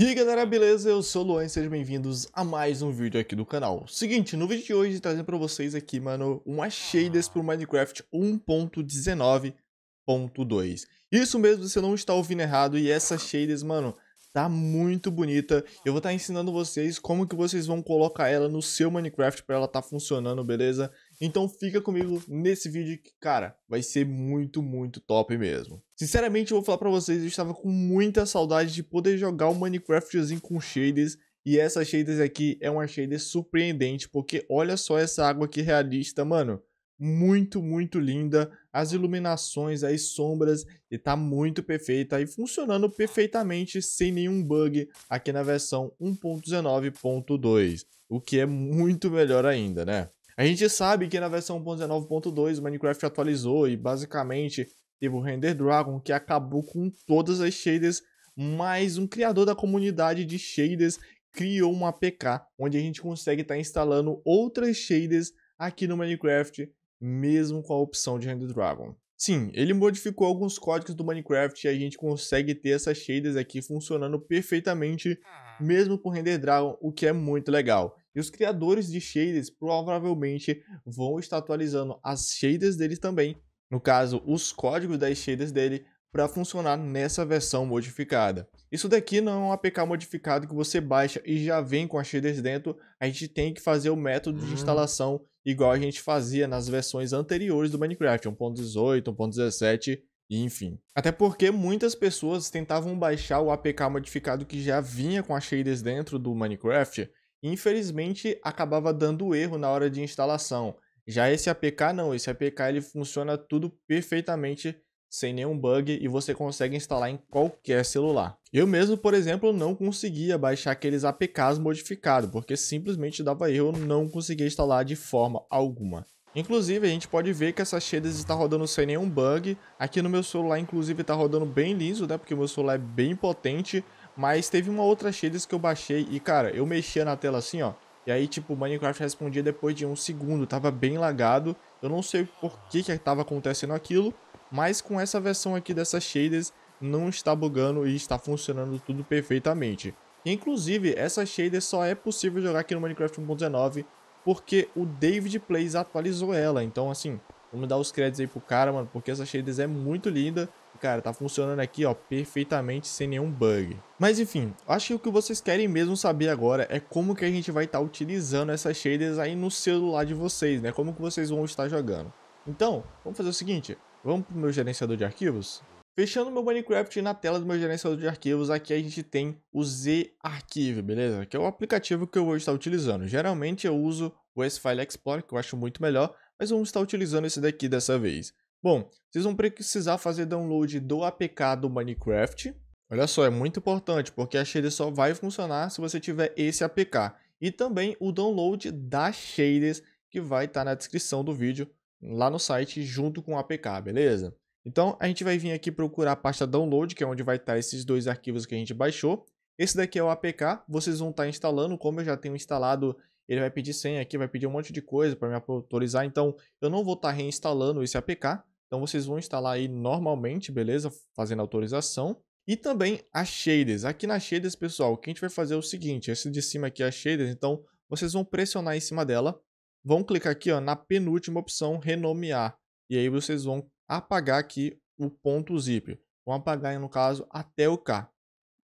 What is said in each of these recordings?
E aí galera, beleza? Eu sou o Luan e sejam bem-vindos a mais um vídeo aqui do canal. Seguinte, no vídeo de hoje trazendo pra vocês aqui, mano, uma shaders ah. pro Minecraft 1.19.2. Isso mesmo, você não está ouvindo errado e essa shaders, mano, tá muito bonita. Eu vou estar tá ensinando vocês como que vocês vão colocar ela no seu Minecraft para ela tá funcionando, beleza? Então fica comigo nesse vídeo que, cara, vai ser muito, muito top mesmo. Sinceramente, eu vou falar pra vocês, eu estava com muita saudade de poder jogar o Minecraftzinho com shaders e essa shaders aqui é uma shader surpreendente, porque olha só essa água aqui realista, mano. Muito, muito linda. As iluminações, as sombras, e tá muito perfeita e funcionando perfeitamente sem nenhum bug aqui na versão 1.19.2, o que é muito melhor ainda, né? A gente sabe que na versão 1.19.2 o Minecraft atualizou e basicamente teve o Render Dragon que acabou com todas as shaders, mas um criador da comunidade de shaders criou uma APK onde a gente consegue estar tá instalando outras shaders aqui no Minecraft, mesmo com a opção de Render Dragon. Sim, ele modificou alguns códigos do Minecraft e a gente consegue ter essas shaders aqui funcionando perfeitamente, ah. mesmo com o Render Dragon, o que é muito legal. E os criadores de shaders provavelmente vão estar atualizando as shaders dele também, no caso, os códigos das shaders dele para funcionar nessa versão modificada. Isso daqui não é um APK modificado que você baixa e já vem com as shaders dentro, a gente tem que fazer o método de uhum. instalação igual a gente fazia nas versões anteriores do Minecraft, 1.18, 1.17 e enfim. Até porque muitas pessoas tentavam baixar o APK modificado que já vinha com as shaders dentro do Minecraft Infelizmente, acabava dando erro na hora de instalação. Já esse APK não, esse APK ele funciona tudo perfeitamente sem nenhum bug e você consegue instalar em qualquer celular. Eu mesmo, por exemplo, não conseguia baixar aqueles APKs modificados, porque simplesmente dava erro, não conseguia instalar de forma alguma. Inclusive, a gente pode ver que essa shaders está rodando sem nenhum bug. Aqui no meu celular, inclusive, está rodando bem liso, né? Porque meu celular é bem potente. Mas teve uma outra shader que eu baixei e, cara, eu mexia na tela assim, ó. E aí, tipo, o Minecraft respondia depois de um segundo, tava bem lagado. Eu não sei por que que tava acontecendo aquilo, mas com essa versão aqui dessa shaders não está bugando e está funcionando tudo perfeitamente. Inclusive, essa shader só é possível jogar aqui no Minecraft 1.19 porque o David Plays atualizou ela. Então, assim, vamos dar os créditos aí pro cara, mano, porque essa shader é muito linda cara, tá funcionando aqui, ó, perfeitamente sem nenhum bug. Mas enfim, acho que o que vocês querem mesmo saber agora é como que a gente vai estar tá utilizando essas shaders aí no celular de vocês, né? Como que vocês vão estar jogando. Então, vamos fazer o seguinte, vamos pro meu gerenciador de arquivos? Fechando meu Minecraft na tela do meu gerenciador de arquivos, aqui a gente tem o Z-Archive, beleza? Que é o aplicativo que eu vou estar utilizando. Geralmente eu uso o S-File Explorer, que eu acho muito melhor, mas vamos estar utilizando esse daqui dessa vez. Bom, vocês vão precisar fazer download do APK do Minecraft. Olha só, é muito importante, porque a shader só vai funcionar se você tiver esse APK. E também o download da shaders, que vai estar tá na descrição do vídeo, lá no site, junto com o APK, beleza? Então, a gente vai vir aqui procurar a pasta download, que é onde vai estar tá esses dois arquivos que a gente baixou. Esse daqui é o APK, vocês vão estar tá instalando, como eu já tenho instalado ele vai pedir senha aqui, vai pedir um monte de coisa para me autorizar. Então, eu não vou estar tá reinstalando esse APK. Então, vocês vão instalar aí normalmente, beleza? Fazendo autorização. E também as shaders. Aqui na shaders, pessoal, o que a gente vai fazer é o seguinte. Esse de cima aqui é a shaders. Então, vocês vão pressionar em cima dela. Vão clicar aqui ó, na penúltima opção, renomear. E aí, vocês vão apagar aqui o ponto zip. Vão apagar, no caso, até o K.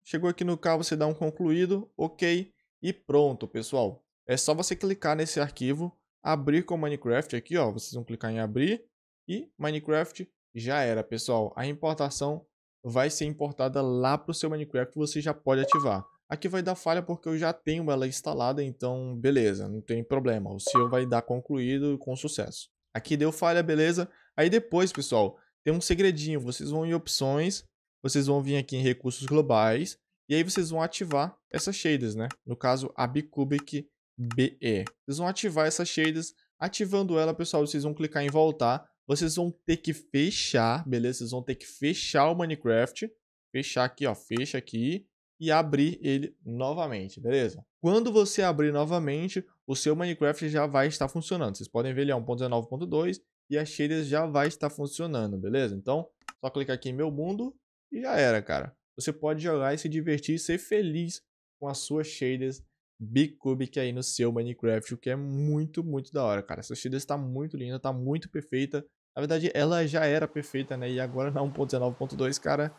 Chegou aqui no K, você dá um concluído, ok. E pronto, pessoal. É só você clicar nesse arquivo, abrir com Minecraft aqui, ó. Vocês vão clicar em abrir e Minecraft já era, pessoal. A importação vai ser importada lá para o seu Minecraft, você já pode ativar. Aqui vai dar falha porque eu já tenho ela instalada, então beleza, não tem problema. O seu vai dar concluído com sucesso. Aqui deu falha, beleza? Aí depois, pessoal, tem um segredinho. Vocês vão em opções, vocês vão vir aqui em recursos globais e aí vocês vão ativar essas shaders, né? No caso, a Bicubic BE. Vocês vão ativar essas shaders. Ativando ela, pessoal, vocês vão clicar em voltar. Vocês vão ter que fechar, beleza? Vocês vão ter que fechar o Minecraft. Fechar aqui, ó. Fecha aqui. E abrir ele novamente, beleza? Quando você abrir novamente, o seu Minecraft já vai estar funcionando. Vocês podem ver ele é 1.19.2 e a shaders já vai estar funcionando, beleza? Então, só clicar aqui em meu mundo e já era, cara. Você pode jogar e se divertir e ser feliz com as suas shaders Bicubic aí no seu Minecraft, o que é muito, muito da hora, cara. Essa shaders está muito linda, está muito perfeita. Na verdade, ela já era perfeita, né? E agora na 1.19.2, cara,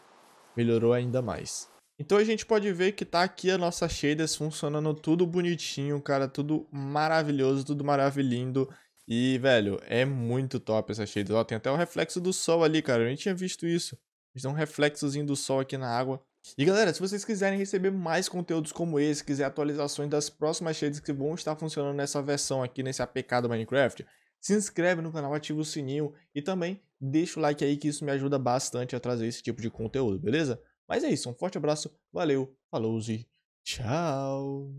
melhorou ainda mais. Então a gente pode ver que tá aqui a nossa shaders funcionando tudo bonitinho, cara, tudo maravilhoso, tudo maravilhindo. E, velho, é muito top essa shaders. Ó, tem até o reflexo do sol ali, cara, eu nem tinha visto isso. A gente tem um reflexozinho do sol aqui na água, e galera, se vocês quiserem receber mais conteúdos como esse, quiser atualizações das próximas shaders que vão estar funcionando nessa versão aqui, nesse APK do Minecraft, se inscreve no canal, ativa o sininho e também deixa o like aí que isso me ajuda bastante a trazer esse tipo de conteúdo, beleza? Mas é isso, um forte abraço, valeu, falou e tchau!